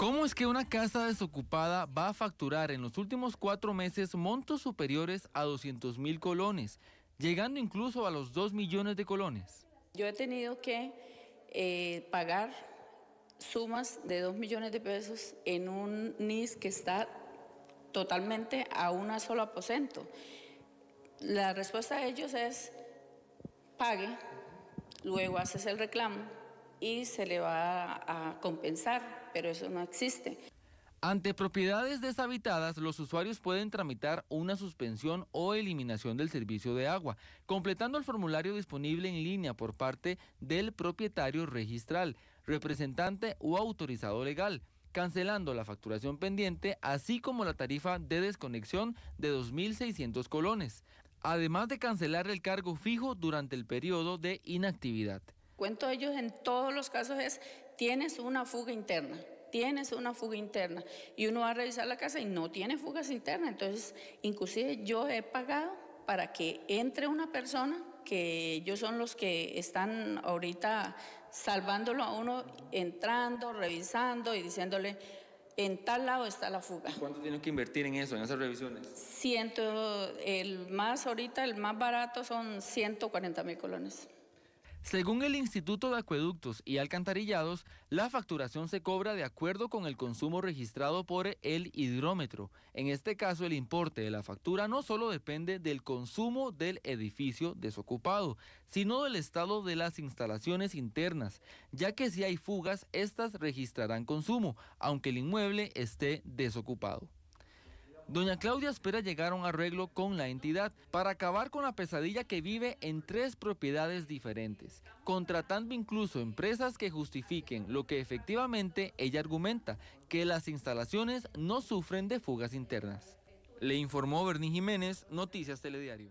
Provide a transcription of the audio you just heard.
¿Cómo es que una casa desocupada va a facturar en los últimos cuatro meses montos superiores a 200 mil colones, llegando incluso a los 2 millones de colones? Yo he tenido que eh, pagar sumas de 2 millones de pesos en un NIS que está totalmente a una solo aposento. La respuesta de ellos es pague, luego haces el reclamo, y se le va a compensar, pero eso no existe. Ante propiedades deshabitadas, los usuarios pueden tramitar una suspensión o eliminación del servicio de agua, completando el formulario disponible en línea por parte del propietario registral, representante o autorizado legal, cancelando la facturación pendiente, así como la tarifa de desconexión de 2.600 colones, además de cancelar el cargo fijo durante el periodo de inactividad cuento de ellos en todos los casos es, tienes una fuga interna, tienes una fuga interna. Y uno va a revisar la casa y no tiene fugas internas. Entonces, inclusive yo he pagado para que entre una persona que ellos son los que están ahorita salvándolo a uno, entrando, revisando y diciéndole, en tal lado está la fuga. ¿Cuánto tienen que invertir en eso, en esas revisiones? Ciento, el más ahorita, el más barato son 140 mil colones. Según el Instituto de Acueductos y Alcantarillados, la facturación se cobra de acuerdo con el consumo registrado por el hidrómetro. En este caso, el importe de la factura no solo depende del consumo del edificio desocupado, sino del estado de las instalaciones internas, ya que si hay fugas, estas registrarán consumo, aunque el inmueble esté desocupado. Doña Claudia espera llegar a un arreglo con la entidad para acabar con la pesadilla que vive en tres propiedades diferentes, contratando incluso empresas que justifiquen lo que efectivamente ella argumenta, que las instalaciones no sufren de fugas internas. Le informó Berni Jiménez, Noticias Telediario.